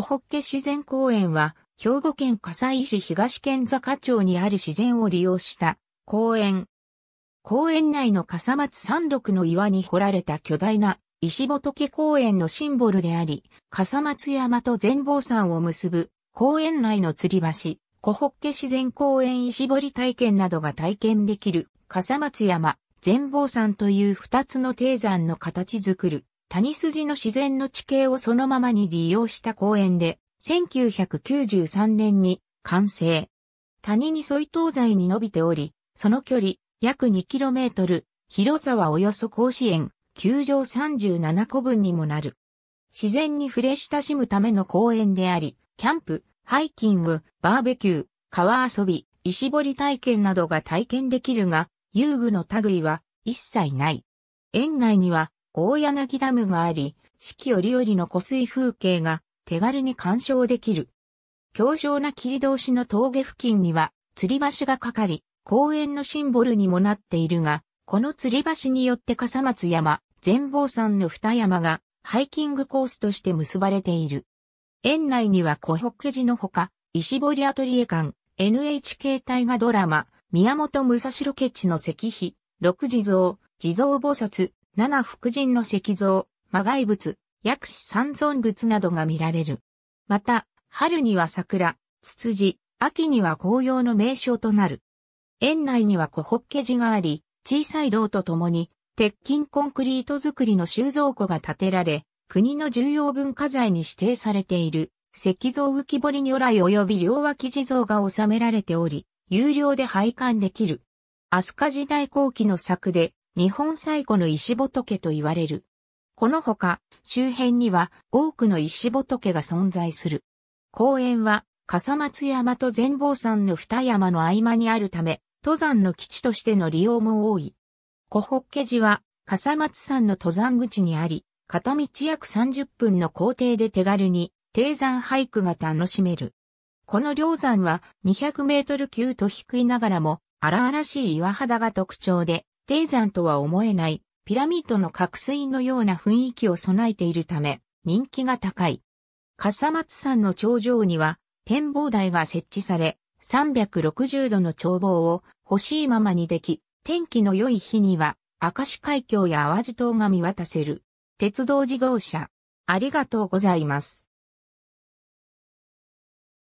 ホッケ自然公園は、兵庫県加西市東県坂町にある自然を利用した公園。公園内の笠松山麓の岩に掘られた巨大な石仏公園のシンボルであり、笠松山と全貌山を結ぶ公園内の吊り橋、ホッケ自然公園石堀体験などが体験できる笠松山、全貌山という二つの低山の形作る谷筋の自然の地形をそのままに利用した公園で、1993年に完成。谷に沿い東西に伸びており、その距離約 2km、広さはおよそ甲子園、球場37個分にもなる。自然に触れ親しむための公園であり、キャンプ、ハイキング、バーベキュー、川遊び、石彫り体験などが体験できるが、遊具の類は一切ない。園内には大柳ダムがあり、四季折々の湖水風景が手軽に鑑賞できる。強壮な切通しの峠付近には吊り橋がかかり、公園のシンボルにもなっているが、この吊り橋によって笠松山、全坊山の二山がハイキングコースとして結ばれている。園内には小北寺のほか、石堀アトリエ館、NHK 大河ドラマ、宮本武蔵ロケ地の石碑、六地蔵、地蔵菩薩、七福神の石像、魔外仏、薬師三尊仏などが見られる。また、春には桜、ツツジ、秋には紅葉の名称となる。園内には小ホッケ寺があり、小さい道とともに、鉄筋コンクリート造りの収蔵庫が建てられ、国の重要文化財に指定されている、石像浮き彫り如来及び両脇地蔵が収められており、有料で拝観できる。飛鳥時代後期の作で、日本最古の石仏と言われる。このほか、周辺には多くの石仏が存在する。公園は、笠松山と全坊山の二山の合間にあるため、登山の基地としての利用も多い。小北家寺は、笠松山の登山口にあり、片道約30分の工程で手軽に、低山俳句が楽しめる。この両山は200メートル級と低いながらも荒々しい岩肌が特徴で、低山とは思えないピラミッドの角水のような雰囲気を備えているため人気が高い。笠松山の頂上には展望台が設置され360度の眺望を欲しいままにでき、天気の良い日には明石海峡や淡路島が見渡せる鉄道事業者。ありがとうございます。